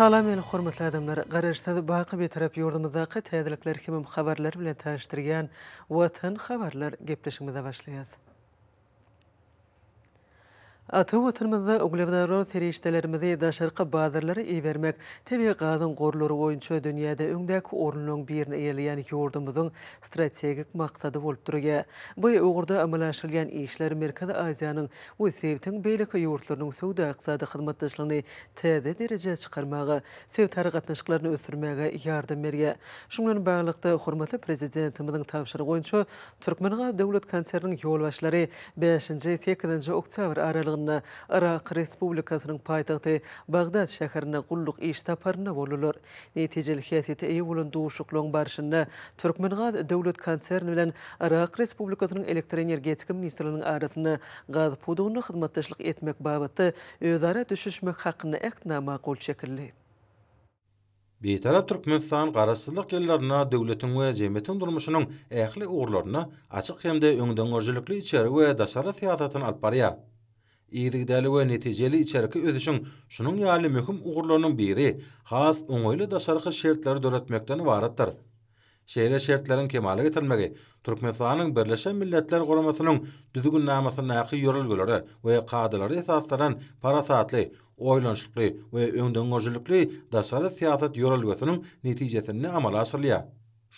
Salam eýli hormatly adamlar, garaşda baýqa bir taraf ýurdumyzda täzelikler kimi habarlar bilen täşdirýän watan habarlar gepleşigimize başlaýar. Atı vatırmızda uglevda ron serişdelerimizi daşarqa bazarları ivermek, tebi qazın qorluru oyuncu dünyada öngdək orunluğun birini eyliyyan yordumuzun strategik maqsadı olup duruge. Bu uğurda amalashilyan işler Merkada Aziyanın u sevtin beylik yurtlarının sevda aqsadı xidmatdaşlarını tədi dərəcə çıxarmağı, sevtar qatnaşqlarını ösürməgə yardım merge. Şunlar bağlıqda xormatlı prezidentimizin tavşarı oyuncu Türkmenğa dövlet 5 Kazakistan'na Irak Respublikasının paytahtı Bagdad şehirine qulluk iş taparına bolulur. Netijel hiyasiyeti eyi olan duğuşuklu'n barışına Türkmengad devlet kanserin bilen Irak Respublikasının elektroenergetik ministerinin aratına qad puduğunu xidmatdaşlıq etmek babatı özara düşüşmek haqqına ekna maqol çekirli. Bir Türkmenistan garaşsızlık yerlerine, devletin ve cemiyetin durmuşunun ehli uğurlarına açık hem de öngden iýdigdäli we netijeli içerki öz şunun ýaly möhüm ugurlarynyň biri has öňüli da şarkı şertleri döretmekden ibaratdyr. Şeýle şertleriň kemale getirmegi Türkmenistanyň Birleşen Milletler Guramasynyň düzgün namasyna ýaky ýörülgüleri we kadalary esaslanan parasatly, oýlanşykly we öňden gözlükli daşary syýasat siýasat netijesini amala aşyrýar.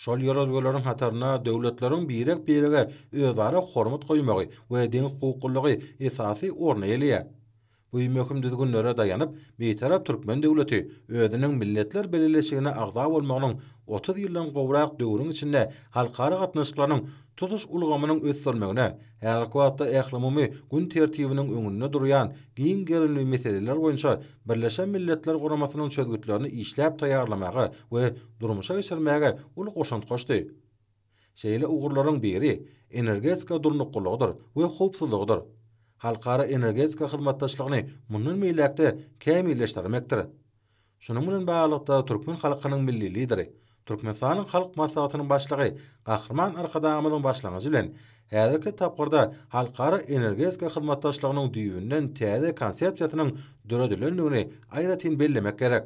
şol ýerlerin hatarına döwletleriň birik birege özara hormat goýmagy we deň hukuklygy esasy orna bu ýmekim düzgünlere daýanyp, beýtarap türkmen döwleti özüniň milletler belirleşigine agda bolmagynyň 30 ýyldan gowrak döwrüniň içinde halkara gatnaşyklaryň tutuş ulgamynyň özsürmegine, her wagtda ählimi gün tertibiniň öňünde durýan giň gerilmi meseleler boýunça Birleşen Milletler Guramasynyň çözgütlerini işläp taýarlamagy we durmuşa geçirmegi uly goşant goşdy. Şeýle ugurlaryň biri energetika durnuklugdyr we howpsuzlugdyr. halkara energetika xidmatdaşlygyny munun meýlekde kämilleşdirmekdir. Şunun bilen baglykda türkmen halkynyň milli lideri, Türkmenistanyň halk maslahatynyň başlygy, gahrman arkadaşymyň başlangyjy bilen Häzirki tapgyrda halkara energetika xidmatdaşlygynyň düýünden täze konsepsiýasynyň döredilendigini aýratyn bellemek gerek.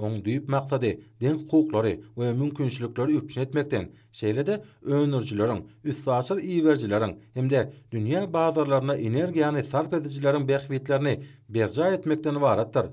Onun düyüp maqtadı, den hukukları və mümkünçülükleri öpçün etmekten, şeyle de önürcülerin, üstasır iyivercilerin, hem de dünya bağdarlarına energiyani sarp edicilerin berkvitlerini berca etmekten var attır.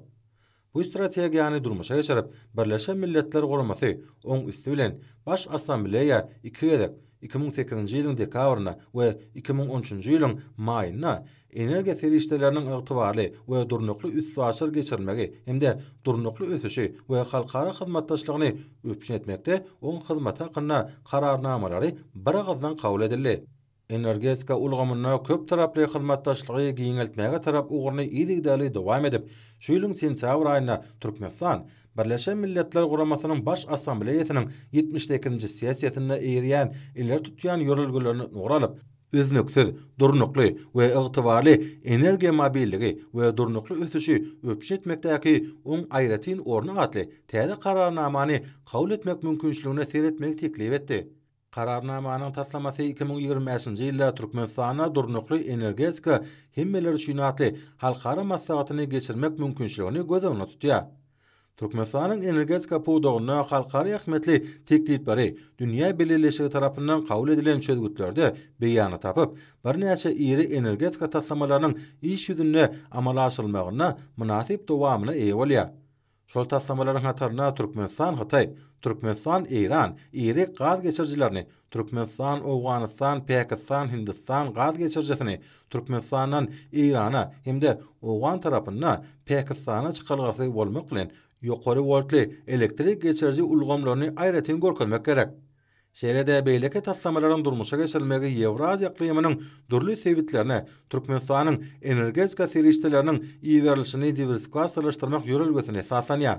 Bu strategiyani durmuşa geçirip, Birleşen Milletler Gorması, on üstü bilen, baş asambleyya iki edek, 2008-nji ýylyň dekabrynda we 2013-nji ýylyň maýyna energiya ferişdelerinin ıqtıvarlı və durnuqlu üstvasır geçirmegi, hem de durnuqlu ötüşü və xalqara xidmattaşlığını öpüşün etmekte, on xidmata qınna qararnamaları bir ağızdan qaul edildi. Energetika ulgamyna köp taraply hyzmatdaşlygy giňeltmäge tarap ugurny ýigdeli dowam edip, şu ýylyň sentýabr aýyna Türkmenistan Birleşen Milletler Guramasının Baş Asambleyesinin 72. siyasiyetinde eğriyen iller tutuyan yorulgülerini uğralıp, üznüksiz, durnuklu we ıgtıvarly energiýa mabilligi we durnuklu ösüşi öpşetmekdäki oň aýratyn orny atly täze kararnamany kabul etmek mümkinçiligine ser etmek teklip etdi. Kararnamanyň taslamasy 2020-nji ýylda Türkmenistana durnuklu energetika himmeler üçin atly halkara maslahatyny geçirmek mümkinçiligini gözlemde tutýar. Türkmenistan'ın energetika pudoğuna halkarı yakmetli teklif bari, dünya belirleşiği tarapından kabul edilen çözgütlerde beyanı tapıp, bir neçe iri energetika taslamalarının iş yüzünde amala munasib münasip devamını eyvalya. Sol taslamaların hatarına Türkmenistan Hatay, Türkmenistan İran, iri gaz geçircilerini, Türkmenistan Oğanistan, Pakistan, Hindistan gaz geçircisini, Türkmenistan'dan İran'a, hem de Oğan tarapyna Pakistan'a bolmak bilen yuqori voltli elektrik geçerji ulgamlaryny aýratyn gorkunmak gerek. Şeýlede beýleki taslamalaryň durmuşa geçilmegi Ewrazia iqliminiň durly sebitlerine Türkmenistanyň energetika serişdeleriniň iýerlisini diversifikasiýalaşdyrmak ýörelgesine sahatanyar.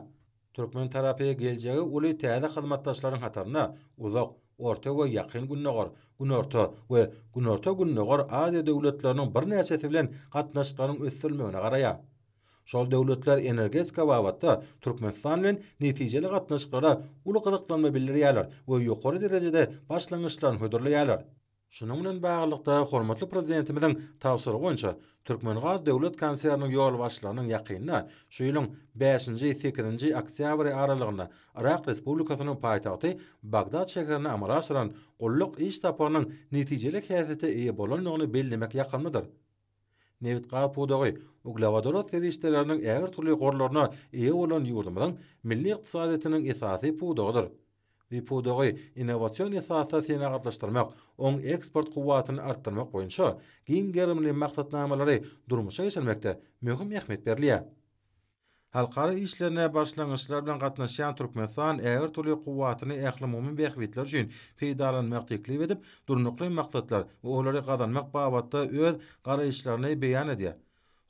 Türkmen tarapy geljegi uly täze hyzmatdaşlaryň hatarynda uzak Orta we ýakyn günde gor, gün orta we gün orta günde Aziýa döwletleriniň birnäçe bilen gatnaşyklaryň ösdürilmegine garaýar. şol dövlətlər energetika vavatı Türkmenistanın neticeli qatnaşıqlara ulu qıdıqlanma bildiriyalar we ýokary derejede başlanışlar hüdürləyalar. Şunun bilen bağlıqda hormatly prezidentimiziň tawsyrygy boýunça Türkmenistan döwlet kanseriniň ýol başlanyň ýakynyna şu ýylyň 5-nji 8-nji oktýabr aralygynda Irak Respublikasynyň paýtagty Bagdad şäherine amala aşyran gollyk iş taparynyň netijeli häzirete ýa bolanlygyny bellemek ýakynmydyr. Nevit Gapudogy uglavadora serişdelerinin äger türli gorlaryna ýa bolan ýurdumyň milli iqtisadiýetiniň esasy pudogdyr. Bu pudogy innowasion esasasyna gatlaşdyrmak, oň eksport quwwatyny artdyrmak boýunça giň gerimli maksatnamalary durmuşa geçirmekde möhüm ähmiýet berilýär. Halkara işlerine başlangıçlar bilan qatnaşan Türkmenistan äger tuly quwatyny ähli mümin bekhwitler üçin peýdalan maqtykly edip durnuqly maqsadlar we olary gadanmak babatda öz gara işlerini beýan edýär.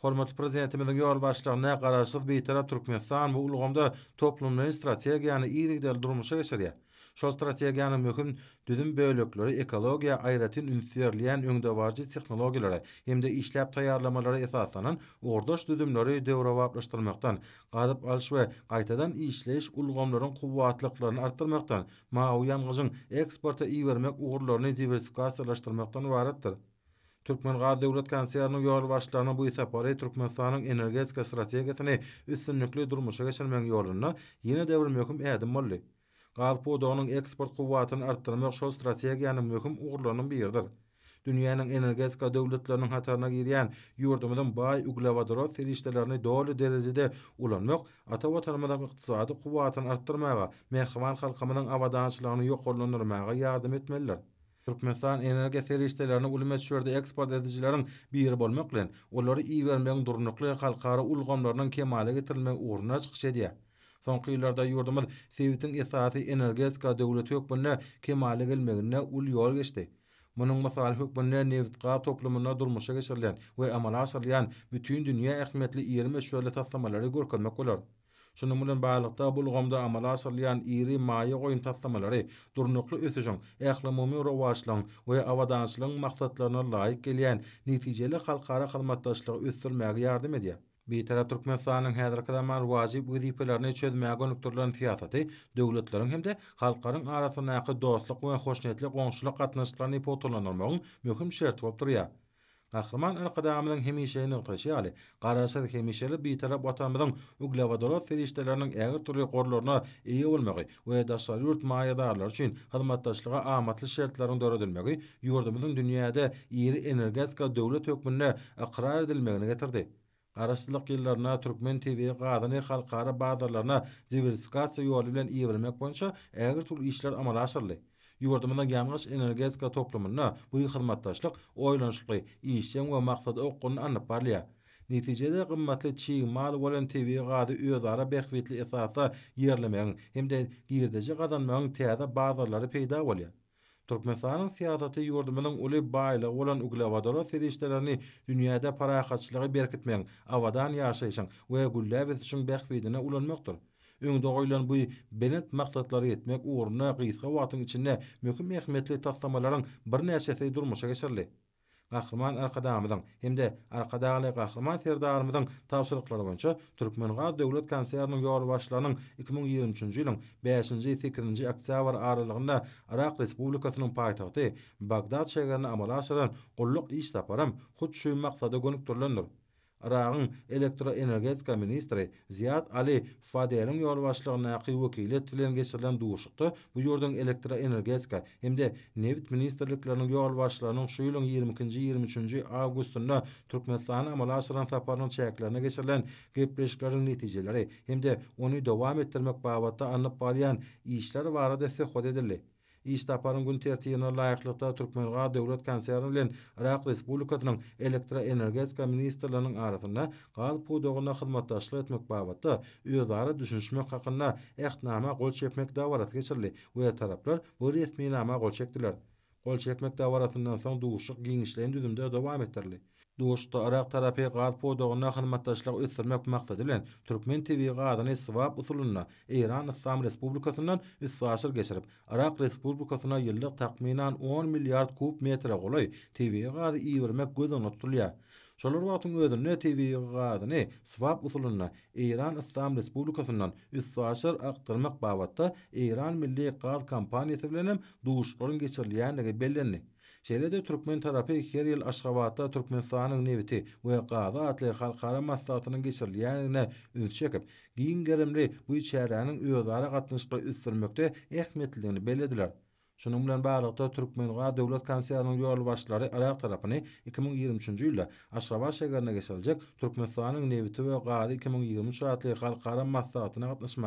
Hormatly prezidentimiziň ýol başlanyşyna garaşyk beýtara Türkmenistan bu ulgamda toplumyň strategiýany ýerlikde durmuşa geçirýär. Şo strategiýanyň möhüm düzüm bölekleri ekologiýa aýratyn ünsiýerliýän öňdewarjy tehnologiýalara hemde de işläp taýýarlamalara esaslanan ordaş düzümleri döwre wapraşdyrmakdan, gadyp alyş we gaýtadan işleýiş ulgamlaryň kuwwatlyklaryny artyrmakdan, maýyan gyzyň eksporta iýermek ugrulary diversifikasiýalaşdyrmakdan ibaretdir. Türkmen Gaz Devlet Konserwasiýasynyň ýol bu ýetapara Türkmenistanyň energetika strategiýasyny üstünlikli durmuşa geçirmek ýolunda ýene-de bir möhüm ädim Galpo eksport kuvvatını artdyrmak şol strategiyanın möhüm uğurlarının birdir. yerdir. energetika döwletleriniň hatarına girýän yurdumudun bay uglavadorot feriştelerini doğru derejede ulanmak, ata vatanımadan iktisadi kuvvatını arttırmaya, merkevan halkymyň avadançlarını yok olunurmaya yardım etmeliler. Türkmenistan energiýa serişdelerini ulumet şörde eksport edicilerin bir yeri bilen olary iyi vermeyi vermeyi vermeyi vermeyi vermeyi vermeyi vermeyi Soňky yıllarda ýurdumyz sewitin esasy energetika döwleti ýok bunda kemale ul ýol Munun masal hukmunda nevtqa toplumuna durmuşa geçirilen we amala bütün dünya ähmiýetli ýerme şöhlet atlamalary görkezmek bolar. Şunu bilen baýlykda bu gamda amala aşyrylan ýeri maýy goýun tatlamalary durnuklu ösüşiň, ähli mumy rowaşlyň we awadanşlyň maksatlaryna laýyk gelýän netijeli halkara hyzmatdaşlygy ösdürmäge ýardam edýär. Bir tara Türkmen sahanın hazır kadama vacip vazifelerini çözmeye gönüllü turların hem de halkaryň arasında yakın dostluk we hoşnetlik, konuşluk katnaşlarını potolanmanın möhüm şert olup duruyor. Ahman alqadamning hemişe nöqtəsi ali qarasa hemişeli bir tərəf vatanımızın uglava dolat tərəflərinin əgər turli qorlarına iyi olmaqı və ya yurt mayadarlar üçün xidmətdaşlığa amatlı şərtlərin dörədilməyi yurdumuzun dünyada iri energetika dövlət hökmünə iqrar edilməyinə getirdi. arasılıq yıllarına Türkmen TV qadını xalqara bağdarlarına diversifikasiýa ýoly bilen iýerilmek boýunça äger türk işler amala aşyrly. Ýurdumyzda gämgyş energetika toplumyna bu ýyl hyzmatdaşlyk oýlanyşly işçi we maksady okuny anyp Netijede gymmatly çi mal bolan TV gady öýdara bekwetli ýetata ýerlemäň hem-de ýerdeji gadanmaň täze bazarlary peýda bolýar. Türkmenistanyň siýasaty ýurdu bilen uly baýlygy bolan uglawadara serişdelerini dünýäde paraýaçlygy berkitmäň, awadan ýaşaýyşyň we gullaby üçin bäxbidine ulanmakdyr. Öňe dogaýlan bu benet maqsatlary etmek ugruna gysga wagtyň içinde möhüm ähmiýetli tapdamalaryň bir näçe sesi durmuşa Gahraman Arkadamyň hem de Arkadaly Gahraman Serdarymyň tapşyrıklary boýunça Türkmen Gaz Döwlet Konsernynyň ýol 2023-nji ýylyň 5-nji ýekirinji oktýabr aralygynda Iraq Respublikasynyň paýtagty Bagdad şäherine amala aşyran gollyk iş taparam, hut şu maksada gönükdirilendir. Irak'ın elektroenergetika ministri Ziyad Ali Fadel'in yorbaşlığına yakı vekilet filan geçirilen duğuşuqtu. Bu yurdun elektroenergetika hem de nevit ministerliklerinin yorbaşlarının şu yılın 22-23 augustunda Türkmenistan amala asıran saparının çayaklarına geçirilen gepleşiklerin neticeleri hem de onu devam ettirmek bavatta anlıp bağlayan işler var adesi hod İstaparın gün tertiyyini layıklıkta Türkmenga devlet kanserini bilen Irak Respublikatının elektroenergetika ministerlerinin arasında gal pudoğuna xidmattaşlı etmek babatı üyodara düşünüşmek hakkında ehtnama gol çepmek davarası geçirli ve taraflar bu resmi nama gol çektiler. Gol çekmek son duğuşuk giyinişleyen düzümde devam ettirli. Duşta Arak tarapi gaz podogunu hırmatdaşlyk üstünmek maksady bilen Türkmen TV gazyny swap usulyna Eýran Islam Respublikasynyň üstüwasyr geçirip Arak Respublikasyna ýyllyk takminan 10 milliard kub metre golay TV gazy iýermek gözüň tutulýa. Şolary wagtyň özüne TV gazyny swap usulyna Eýran Islam Respublikasynyň üstüwasyr aktarmak babatda Eýran Milli Gaz kompaniýasy bilen duşgaryň geçirilýändigi bellendi. Çelede Türkmen tarapy her ýyl Aşgabatda Türkmen sanyny nebeti we gaýda atly halkara maslahatynyň geçirilýän ýerine ötüşek. Diň bu çäranyň öýdara gatnaşykly üstünlikde ähmetliligini bellediler. Şunun bilen bağlıqda Türkmen Gaa Devlet Kansiyarının yorlu başları alaq tarafını 2023. yüla Aşrabaş şeygarına geçirilecek Türkmen Saanın neviti ve qadi 2023. yüla Aşrabaş şeygarına geçirilecek Türkmen Saanın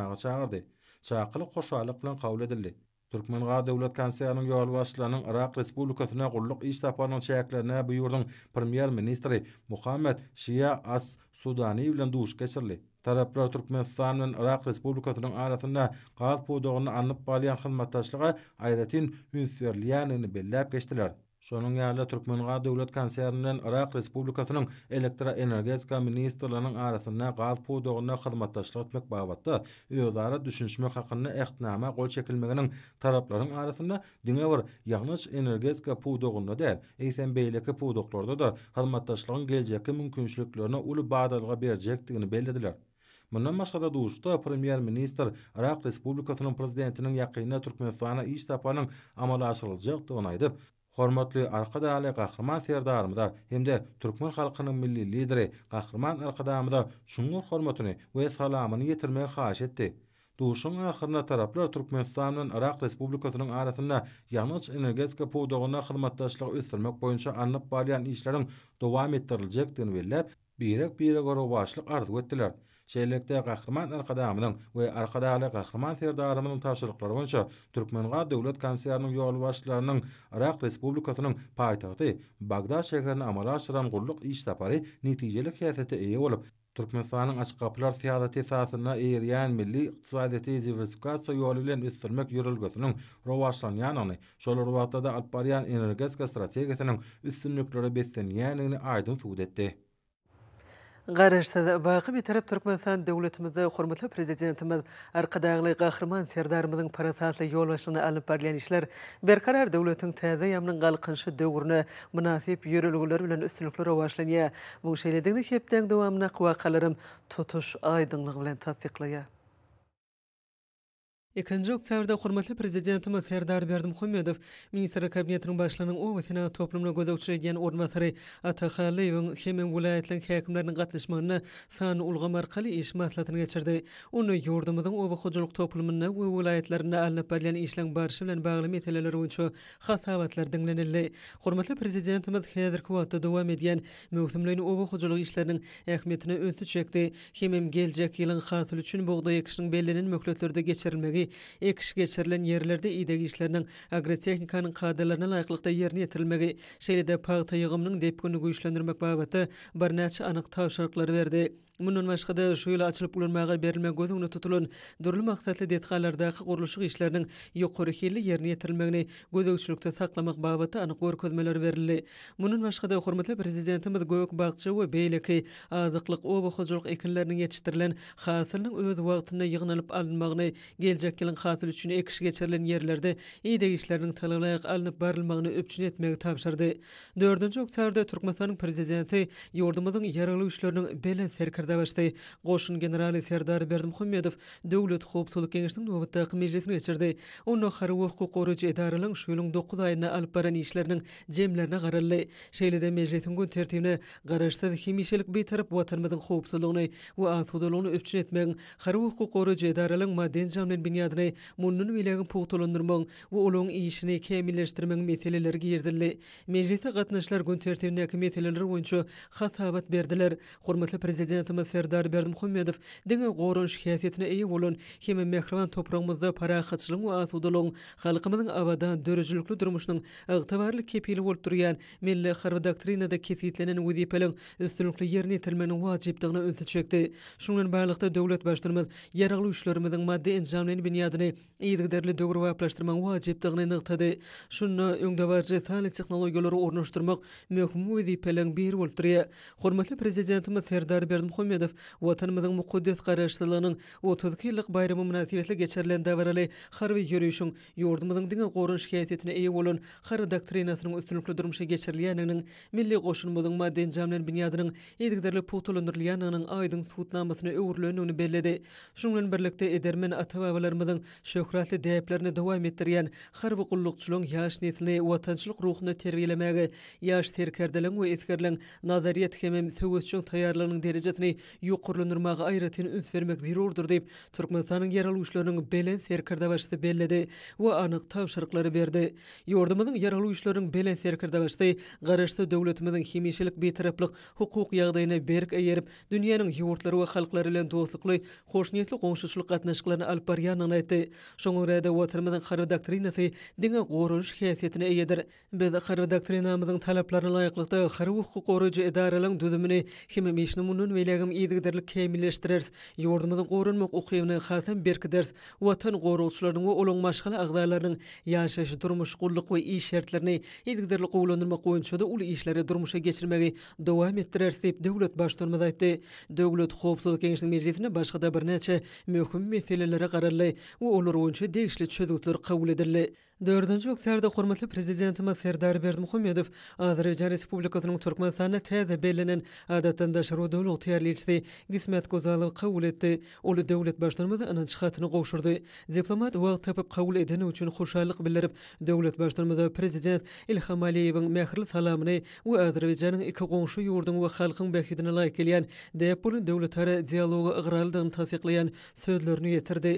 nevitü ve Gaa'da 2023. Türkmen Ga Döwlet Kanseriýanyň ýaly başlanýan Respublikasyna gurluk iş tapanyň bu ýurdun premier ministri Muhammed Şiya As Sudani bilen duş geçirli. Taraplar Türkmenistan bilen Irak Respublikasynyň arasynda gaz podagyny anyp balyan hyzmatdaşlygy aýratyn ünsiýerliýanyny bellep geçdiler. Şonun ýaly Türkmenga döwlet konsernindän Irak Respublikasynyň elektroenergetika ministrlarynyň arasynda gaz podogyna hyzmatdaşlyk etmek babatda öýdara düşünşme hakyny ähtnama gol çekilmeginiň taraplaryň arasynda diňe bir ýagnaş energetika podogyna däl, eýsem beýleki podoglarda da hyzmatdaşlygyň geljekki mümkinçiliklerini uly badalga berjekdigini bellediler. Bundan başgada duşda Premier Minister Irak Respublikasynyň prezidentiniň ýakyna Türkmenistana iş tapanyň amala aşyrylýan aýdyp, Hormatly arkada ali gahrman hemde türkmen halkynyň milli lideri gahrman arkadamyda şuňur hormatyny we salamyny ýetirmek haýş etdi. Duşun ahirna taraplar Turkmenistan'ın Irak Respublikası'nın arasında yanıç energetika poğduğuna xidmatdaşlıq üstürmek boyunca anlıp balyan işlerin devam ettirilecek din verilip, birek birek oru başlık arzu ettiler. Şeýlekde gahrman arkadaşlarymyň we arkadaşlar gahrman ferdarymyň taýsyrlyklary boýunça Türkmen gaz döwlet konsernynyň ýol başlarynyň Iraq Respublikasynyň paýtagty Bagdad şäherini amala aşyran gurluk iş tapary netijeli kiyasete eýe bolup Türkmen açyk gapylar syýasaty sahasyna milli iqtisadyýetde diversifikasiýa ýol bilen ýetirmek ýörelgesini rowaşlanýan ony şol wagtda da Alparyan energetika strategiýasynyň üstünlükleri beten ýa-ni Garaşta da baqı bir tarap Türkmenistan dövletimizde hormatlı prezidentimiz arkadağlı qahırman serdarımızın parasatlı yol başlığına alıp barlayan işler berkarar dövletin tazı yamının qalqınşı dövrünü münasip yürülgülür ülen üstünlükler o başlanya. Bu şeyledigini kepten devamına qua qalırım tutuş aydınlıq ülen tasdiklaya. Ekinji oktýabrda hormatly prezidentimiz Serdar Berdimhamedow ministr kabinetiniň başlanyň o wagtyna toplumyna gözegçegen ormasary Atahalyewiň hemin vilayatlaryň häkimleriniň gatnaşmagyny san ulgam arkaly iş maslahatyny geçirdi. Onu ýurdumyzyň o wagtyjylyk toplumyna we vilayatlaryna alnyp berilen işleň barşy bilen bagly meseleler boýunça hasabatlar dinlenildi. Hormatly prezidentimiz häzirki wagtda dowam edýän möhümlüň o wagtyjylyk işleriniň ähmiýetini öňe çekdi. Hemin geljek ýylyň hasyl üçin bugda ýekşiň bellenin möhletlerde geçirilmegi ekiş geçirilen yerlerde idegi işlerinin agrotehnikanın kadarlarına layıklıkta yerini yetirilmegi, şeyde pağıta yığımının depkünü güçlendirmek babatı barnaçı anıq tavşarıkları verdi. Munun başqa da şu ýyla açylyp bolanmaga berilme gözüňde tutulan durly maksatly detgalardaky guruluşyk işleriniň ýokary hilli ýerine ýetirilmegini gözegçilikde saklamak babaty anyk görkezmeler berildi. Munun başqa da hormatly prezidentimiz Göwük Bagçy we Beýleki azyklyk we bahçylyk ekinleriniň ýetirilen hasylynyň öz wagtynda ýygnalyp alynmagyny, geljek müzekkelin hatır üçün ekiş geçerlerin yerlerde iyi değişlerinin tanınayak alınıp barılmağını öpçün etmeyi tavşardı. 4. Oktarda Turkmasa'nın prezidenti yordumadın yaralı üçlerinin belen serkarda başlay. Goşun generali Serdar Berdim Khomedov devlet hopsoluk genişinin novatdaq meclisini geçirdi. Onu haru hukuk korucu edarilin şuyunun 9 ayına alp baran işlerinin cemlerine gararlı. Şeyle de meclisin gün tertibine garaştadı himişelik bir tarif vatarmadın hopsoluk ve asodolun öpçün etmeyi Хөрөөх хүүхдүүд жедаралын маддин жамын ýadyny munnun bilegi pugtulandyrmak we ulun işini kämilleşdirmek meseleleri girdiler. Mejlisde gatnaşlar gün tertibine kämilleşdirilir boýunça hasabat berdiler. Hormatly prezidentimiz Serdar Berdimuhammedow diňe gorun şikayetine eýe bolan hemme mehriban toprağymyzda parahatçylyk we aýdylyň halkymyzyň abadan döreçlikli durmuşynyň ygtybarly kepili bolup durýan milli hyr doktrinada kesgitlenen wezipeli üstünlikli ýerini tilmäni wajypdygyny öňe çekdi. Şunun baýlykda döwlet başdyrmyz ýaraglı işlerimiziň maddi enjamlyny dünyadyny iýdig derli dögrüp wajypdygyny nygtady. Şunda öňde bar jetali ornaşdyrmak möhüm bir boldy. Hormatly prezidentimiz Serdar Berdimuhammedow watanymyzyň mukaddes garaşdylygynyň 30 ýyllyk bayramy münasibetiyle geçirilende wäreli harby ýörüşiň ýurdumyzyň diňe goýun şikayetine eýe bolan har doktrinasynyň üstünlükli durmuşa geçirilýändigini milli goşunmalyk maden jamlaryny dünýädäniň edigderli putulandyrylýanynyň aýdyň suwtnamasyny öwrülenini bellädi. Şunlaryň birlikde edermen ның şöhretli däplerini dowam ettirýän, her wiqulluq ýaş nesleni watançylyk ruhuny terbiýelemegi, ýaş terkerdeliň we derejesini bermek diýip da ýa-da ýa-da ýa-da ýa-da ýa-da ýa-da ýa-da ýa-da ýa-da ýa-da ýa-da ýa-da ýa-da ýa-da ýa-da da ýaly etdi. Şoňa görä-de Watermanyň doktrinasy diňe gorunç häsiýetine eýedir. Biz garby doktrinamyzyň talaplaryna laýyklykda garby hukuk goraýjy edaralaryň düzümini hem meşnä munun welägim ýygdyrlyk kämilleşdirer. Ýurdumyzyň gorunmak hukugyny hasam berkidir. Watan we maşgala ýaşaş durmuş gullyk we iş şertlerini ýygdyrlyk gowlandyrmak goýunça işleri durmuşa geçirmegi dowam etdirer diýip döwlet başdurmady. Döwlet da bir meselelere u olur oyuncu değişli çözüklür kabul edirli. 4-nji ýokserde hormatly prezidentimiz Serdar Berdimuhammedow Azerbaýjan Respublikasynyň Türkmenistana täze bellenen adatynda şeru döwlet tiýerliçisi gismet gozalyp kabul etdi. Ol döwlet başdarmyz anan şahatyny goşurdy. Diplomat wagt tapyp kabul edeni üçin hoşallyk bildirip, döwlet başdarmyz prezident Ilham Aliyewiň mehirli salamyny we Azerbaýjanyň iki gonşu ýurdyň we halkyň bäkidine laýyk gelýän, diýip bu döwletlere dialogy ygralydygyny täsdiqleýän sözlerini ýetirdi.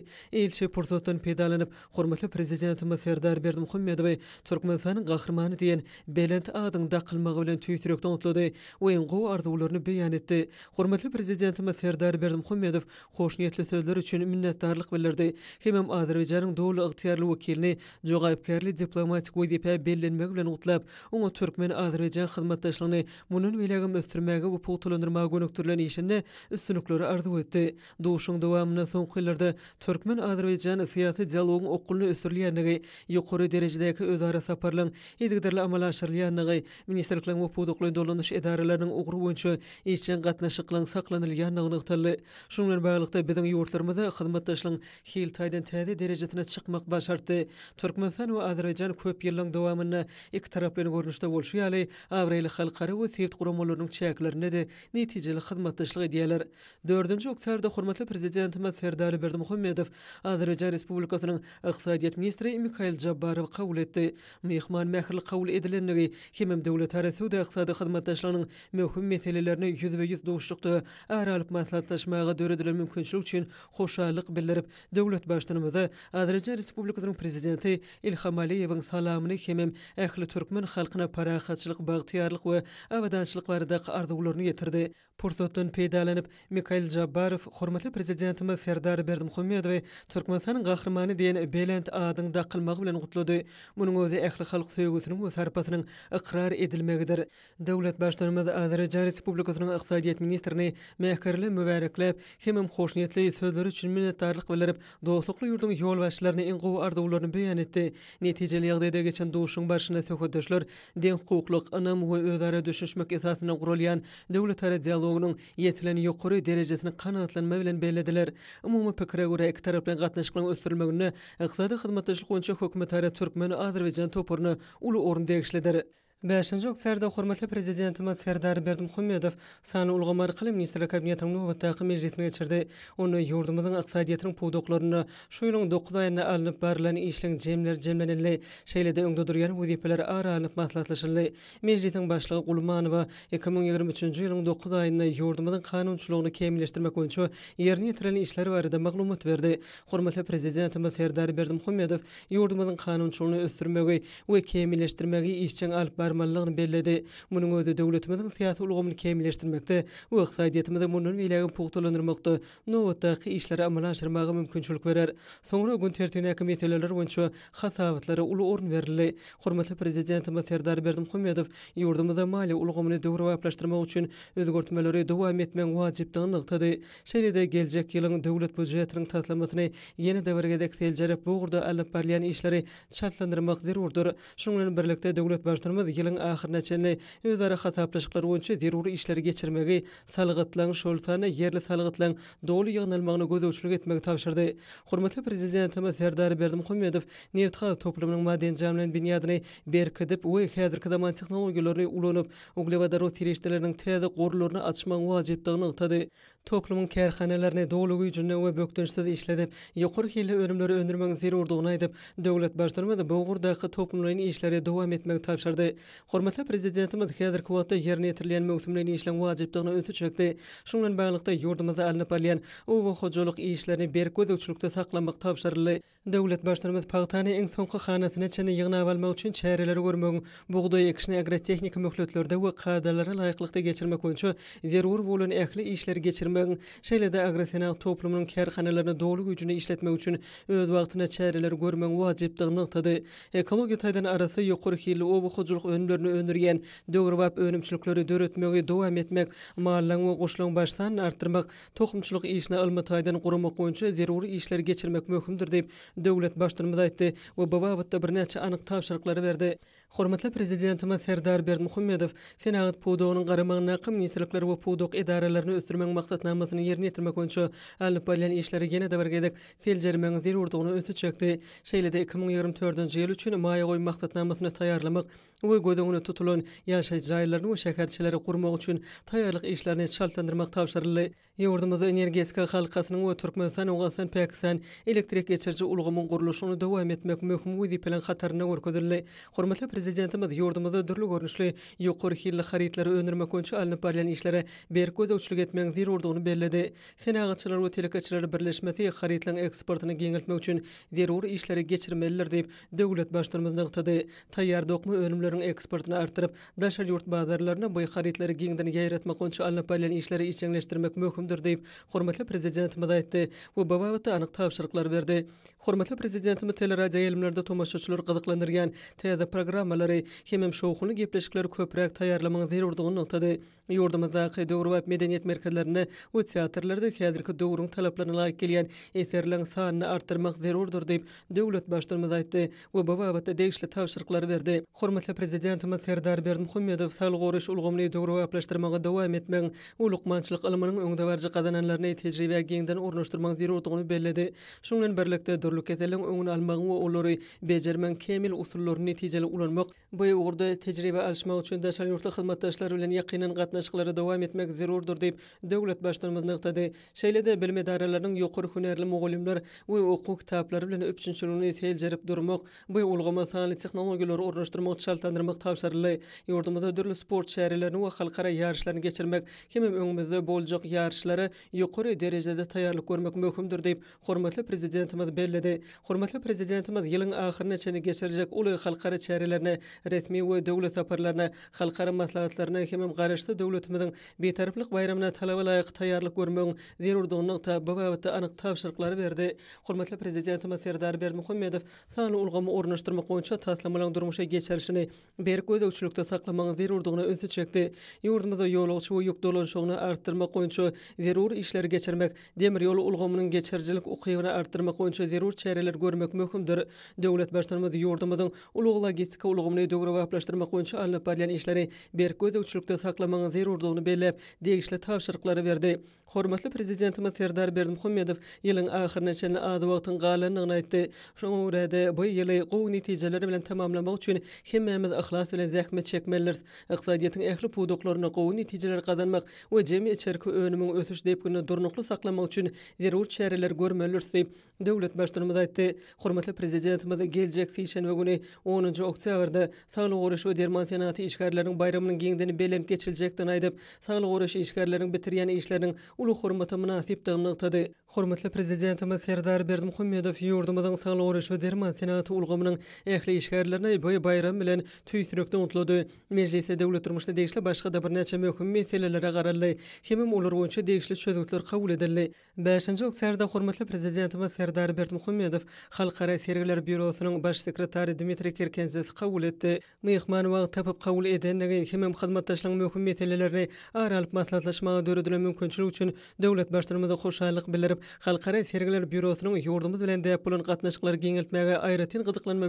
ilçe portotun pedalanıp hormatly prezidentimiz Serdar Berdimuhammedow Türkmenistanyň gahrymany diýen belent adyny da kılmagy bilen tüýtürekden utlady we onuň gowy arzuwlaryny beýan etdi. Hormatly prezidentimiz Serdar Berdimuhammedow hoşnietli sözleri üçin minnetdarlyk bildirdi. Hem hem Azerbaýjanyň dowlu ygtiýarly wekilini jogapkärli diplomatik we diýip bellenmek bilen utlap, onuň türkmen Azerbaýjan hyzmatdaşlygyny munun welegim ösdürmäge we pultulandyrmaga gönükdirilen işini üstünlikleri arzuw etdi. Duşuň dowamyna soňky ýyllarda türkmen Azerbaycan siyasi dialogun okulny ösürliýändigi ýokary derejedäki özara saparlan edigdirle amala şerliýändigi ministrlikleň we podoklary dolanyş edaralarynyň ugry boýunça ýeňişen gatnaşyklaryň saklanylýandygy nagtaly. Şunuň bilen bagylykda biziň ýurtlarymyzda hyzmatdaşlygyň hil taýdan täze derejesine çykmak baş şertdi. Türkmenistan we Azerbaycan köp ýyllyk dowamyny iki taraplyň görnüşde bolşy ýaly Awreli halkara we sewt guramalarynyň çäklerini de netijeli hyzmatdaşlyk edýärler. 4-nji oktýabrda hormatly prezidentimiz Serdar Berdimuhammedow Azerbaijan Respublikasynyň Iqtisadiýet ministri Mikhail Jabbarow kabul etdi. Mehman mehirli kabul edilenligi hemem döwlet arasy we iqtisady hyzmatdaşlaryň möhüm meselelerini ýüz ýüz duşlukda aralyp maslahatlaşmaga döredilen mümkinçilik üçin hoşallyk bildirip döwlet başdanymyzy Azerbaijan Respublikasynyň prezidenti Ilham Aliýewiň salamyny hem ähli türkmen halkyna parahatçylyk, bagtyarlyk we awadançylyk barada arzuwlaryny ýetirdi. Pursotun peýdalanyp Mikhail Jabarov hormatly prezidentimi Serdar Berdimuhammedow we Türkmenistanyň gahrymany diýen belent adyny da bilen gutlady. Munyň özi ähli halk söýgüsiniň we sarpasynyň ikrar edilmegidir. Döwlet başlygymyz Azerbaýjan Respublikasynyň Ykdysadyýat ministrini mähkärli mübarekläp, himim hoşnätli sözleri üçin minnetdarlyk bildirip, dostlukly ýurduň ýol başlaryny iň gowy ardawlaryny beýan etdi. Netijeli ýagdaýda geçen döwüşiň başyna söhbetdeşler, deň hukuklyk, anam we özara düşüşmek esasyna gurulýan döwlet psikologunun yetilen yukarı derecesini kanatlan bilen beylediler. Umumi pekire gure ek taraflan gatnaşkılan östürülme gönü, ıqsadi hizmatdaşlı konca hükmetari Türkmeni Azerbaycan toporunu ulu orundi ekşledir. 5-nji oktýabrda hormatly prezidentimiz Serdar Berdimuhammedow sany ulgamary kyly ministrlik kabinetiniň nowy taýyn meclisine geçirdi. Onu ýurdumyzyň ykdysadyýatynyň pudoklaryny şoýlan 9 aýyna alınıp işleriň işleň jemler jemlenildi. Şeýlede öňde durýan wezipler ara alyp maslahatlaşyldy. Meclisiň başlygy Gulmanowa 2023-nji ýylyň 9 ýurdumyzyň kanunçylygyny kemilleşdirmek boýunça ýerine ýetirilen işleri barada maglumat berdi. Hormatly prezidentimiz Serdar Berdimuhammedow ýurdumyzyň kanunçylygyny ösdürmegi we kemilleşdirmegi işçiň alyp barmallygyny bellädi. Munyň özü döwletimiziň syýasy ulgamyny kemilleşdirmekde we ykdysadyýetimizi munyň bilegin pugtulandyrmakda nowata işleri amala aşyrmagy mümkinçilik berer. Soňra gün tertibine komitetler boýunça hasabatlara uly orun berildi. Hormatly prezidentimiz Serdar Berdim Hümetow ýurdumyzda maliýe ulgamyny döwre ýaplaşdyrmak üçin özgörtmeleri dowam etmek wajybdygyny nygtady. Şeýlede geljek ýylyň döwlet büdjetiniň taslamasyny ýene döwrege dek seljerip bu gurda alyp barlyan işleri çatlandyrmak zerurdyr. Şoňlaryň birlikde döwlet başdyrmagy ýylyň ahyryna çenli özara hasaplaşyklar boýunça zeruri işleri geçirmegi, salgytlaň şoltany yerli salgytlaň dowlu ýygnalmagyny gözüçlük etmegi tapşyrdy. Hormatly prezidentimiz Serdar Berdimuhammedow neft gaz toplamynyň maden jamlanyň binýadyny berkidip, we häzirki zaman technologiýalary ulanyp, uglevodorod tereşdeleriniň täze gorlaryny açmagy wajypdygyny ýtady. Toplumun kerhanelerine doğulu gücüne ve böktönüşte de işledip, yukur hili ölümleri öndürmen zir urduğuna edip, devlet başlarıma da boğurdaki toplumların işleri devam etmek tavşardı. Hormatla prezidentimiz Kedir Kuvat'ta yerine yetirilen mevzumlerin işlen vaciptağına ötü çöktü. Şunlan bağlıqta yurdumada alınıp alayan uva hocalık işlerini berk göz uçulukta saklamak tavşarlı. Devlet başlarımız Pağtani en sonki khanasını çene yığına avalma uçun çareleri görmün. Buğday ekşini agrotehnik mühlütlerde ve kadarlara layıklıkta geçirmek önçü zirur volun ehli işleri geçirmek bilmegin şeýle de agresiýa toplumunun kärhanalaryna dolug ýüzüne işletmek üçin öz wagtyna çäreler görmek wajypdygy nuktady. Ekologiýa taýdan arasy ýokary hili o bu hujurlyk önürgen, öndürýän döwürbap önümçülikleri döretmegi dowam etmek, maallan we goşlan başdan artyrmak, toxumçylyk işini ilmi taýdan gurmak üçin zerurly işler geçirmek möhümdir diýip döwlet başdyrmyz aýtdy we bu wagtda birnäçe anyk tapşyryklary berdi. Hormatly prezidentimiz Serdar Berdimuhammedow, Senagat Pudoğunyň garamagyna kim ministrlikler we Pudoq edaralaryny ösdürmek maksat şartnamasyny ýerine ýetirmek üçin alyp bolan işleri ýene de berge sel sel jermeňiň zerurdygyny ötüçekdi. Şeýle de 2024-nji ýyl üçin maýa maksat maksatnamasyny tayarlamak. Uy gödüngüne tutulan yaşay jaylarını we şäherçileri gurmak üçin taýýarlyk işlerini şaltlandyrmak tapşyrylýy. Ýurdumyzda energetika halkasynyň we Türkmenistan we Pakistan elektrik geçirji ulgamyň gurulyşyny dowam etmek möhüm wezi bilen hatarna gorkudyrly. Hormatly prezidentimiz ýurdumyzda durly görnüşli ýokary hilli haritlary önermek üçin alyp barýan işlere berk gözüçlük etmek zerur bolduğunu bellädi. Senagatçylar we telekatçylar birleşmesi haritlaryň eksportyny geňiltmek üçin zerur işleri geçirmeliler diýip döwlet başdyrmyzyň ýagtady. Taýýar dokma önümler ýurtlaryň eksportyny artyryp, daşa ýurt bazarlaryna boý haritleri giňden ýaýratmak üçin alna işleri içeňleşdirmek möhümdir diýip, hormatly prezident mädä etdi we babawata anyk täşirikler berdi. Hormatly prezidentimi teleradio ýelimlerde tomaşaçylar gyzyklandyrýan täze programmalary hem hem şowhuny gepleşikleri köprek taýýarlamagy zerurdygyny nutady. Ýurdumyzda gydawry we medeniýet merkezlerini we teatrlarda häzirki döwrüň talaplaryna laýyk gelýän eserleriň sanyny artyrmak zerurdyr diýip, döwlet başlygy mädä bu we babawata degişli täşirikler berdi. Hormatly prezidentimiz Serdar Berdimuhammedov saýlaw goraş ulgamly döwrüp aplaşdyrmagy dowam etmegi we luqmançylyk ilminiň öňdäwärji gazananlaryny tejribä geňden ornaşdyrmak zerurlygyny bellädi. Şoň bilen birlikde durluk keselim öňüni almak we olary bejermän usullary netijeli ulanmak bu ýurda tejribä alşmak üçin de şol hyzmatdaşlar bilen ýakynyň gatnaşyklary dowam etmek zerurdyr diýip döwlet başlygymyz nöktedi. Şeýlede bilme daralarynyň ýokary hünärli mugallimler we okuw kitaplary bilen durmak bu ýurda sanly ýaşlandyrmak täsirli. Ýurdumyzda döwletli sport şäherleri we halkara ýarışlaryny geçirmek, kimi öňümizde boljak ýarışlara ýokary derejede taýýarlyk görmek möhümdir diýip, hormatly prezidentimiz bellidi Hormatly prezidentimiz ýylyň ahyryna çeni geçirjek uly halkara şäherlerini resmi we döwlet saparlaryna, halkara maslahatlaryna hemem garaşdy döwletimiziň beýtaraplyk bayramyna talap alaýyk taýýarlyk görmegi zerur dogunyň täbbiýatda anyk berdi. Hormatly prezidentimiz Serdar Berdimuhammedow sanly ulgamy ornaşdyrmak üçin taýlamalaryň durmuşa geçirilmesini berk gözögçülükde saklamagy zerurdugyny öňe çekdi. Ýurdumyzda ýolagçy we ýük dolanşygyny artdyrmak goýunça zerur işleri geçirmek, demir ýol ulgamynyň geçirjilik ukyýyny artdyrmak goýunça zerur çäreler görmek möhümdir. Döwlet başlanmady ýurdumyzyň ulug logistika ulgamyny dogry gaplaşdyrmak goýunça alyp barýan işleri berk gözögçülükde saklamagy zerurdugyny belläp, degişli tapşyrykları berdi. Hormatly prezidentimiz Serdar Berdimuhammedow ýylyň ahyryna çenli ady wagtyň galanyny aýtdy. Şoňa bu ýyly gowy netijeler bilen tamamlamak üçin hemme hemmez ahlas bilen zähmet çekmeler, iqtisadiýetiň ähli puduklaryny gowun netijeler gazanmak we jemi içerki önümini ötüş diýip güne durnuklu saklamak üçin zerur çäreler görmelerdir diýip döwlet başlygymyz aýtdy. Hormatly prezidentimiz geljek güne 10-njy oktýabrda Saglyk Goraş we Derman senaty işgärläriniň bayramynyň giňdeni belem geçiljekdigini aýdyp, Saglyk Goraş işgärläriniň bitirýän işleriniň uly hormata münasipdigini aýtdy. Hormatly prezidentimiz Serdar Berdimuhammedow ýurdumyzyň Saglyk Goraş we Derman senaty ulgamynyň ähli işgärlerine boý bayram bilen tüýsürekden utlady. Mejlise döwlet durmuşda degişli başga da bir näçe möhüm meselelere garaly. Hemem olar boýunça degişli sözlükler kabul edildi. 5-nji oktýabrda hormatly prezidentimiz Serdar Bertmuhammedow halkara sergiler bürosynyň baş sekretary Dmitri Kirkenzew kabul etdi. Mehman wagt tapyp kabul edenlere hemem hyzmatdaşlygyň möhüm meselelerini aralyp maslahatlaşmagy döredilen mümkinçilik üçin döwlet başdarmyzy hoşallyk bildirip halkara sergiler bürosynyň ýordumy bilen däp bolan gatnaşyklary geňeltmäge aýratyn gyzyklanma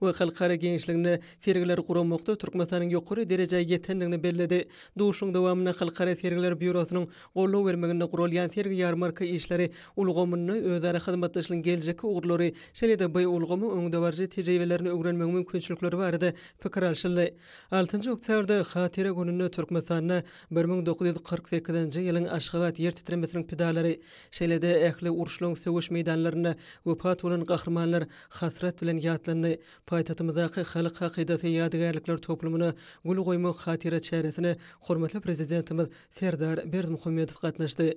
Bu halkara geňiş ýetmezligini sergiler guramakda Türkmenistanyň ýokary derejäge ýetendigini bellädi. Duşuň dowamyna halkara sergiler biurosynyň gollaw bermegine gurulýan sergi ýarmarka işleri ulgamyny özleri hyzmatdaşlygyň geljekki ugrulary şeýle-de bu ulgamy öňdäwärji tejribelerini öwrenmek mümkinçilikleri bar Pikir alşyldy. 6-njy oktýabrda Hatira gününde Türkmenistanyň 1948-nji ýylyň aşgabat ýer titremesiniň pidalary şeýle-de ähli uruşlaryň söwüş meýdanlaryna wapa bolan gahrmanlar hasrat bilen ýatlandy. Paýtatymyzda halk hakydaty ýadygärlikler toplumyny gül goýmak hatyra çäresine hormatly prezidentimiz Serdar Berdimuhammedow gatnaşdy.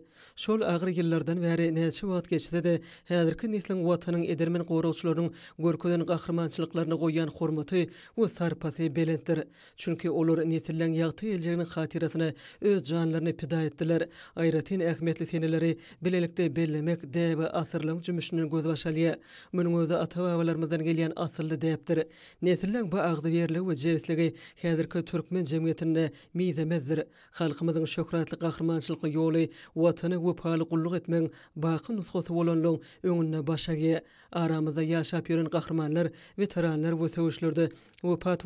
Şol agyr ýyllardan bäri näçe wagt geçse de häzirki nesliň watanyň edirmen goraguçlarynyň görkezän gahrymançylyklaryny goýan hormaty we sarpasy belentdir. Çünki olar netilen ýagty eljegini hatyratyny öz janlaryny pida etdiler. Aýratyn ähmetli tenileri bilelikde bellemek de we asyrlyk jümüşini gözbaşalyýar. Munuň özü atawalarymyzdan gelýän asyrly Gelen bu ağdı verli ve cevetliği hedirki Türkmen cemiyetinde mide mezdir. Halkımızın şokratlı kahramançılıkı yolu, vatanı ve pahalı kulluk etmen bakı nuskotu olanlığın önüne başage. Aramızda pat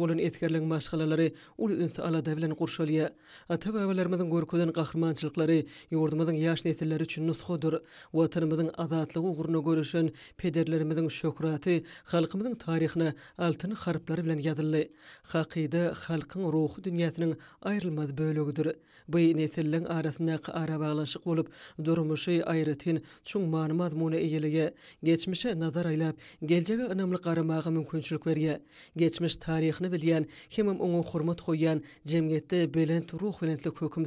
ul ünsü ala devlen kurşalya. Ata gorkudan yaş netilleri için nuskodur. Vatanımızın azatlığı altını sözleri bilen yazıldı. Haqiqide halkın ruhy dünyasının ayrılmaz bölegidir. Bu nesillerin arasında ara bağlanışık bolup durmuşy ayrıtin çuň manımaz mona eyeliğe geçmişe nazar aýlap, geljege önemli qaramağa mümkinçilik berge. Geçmiş tarihini bilýän, kimim hem hormat goýan jemgette belent ruh belentli hukum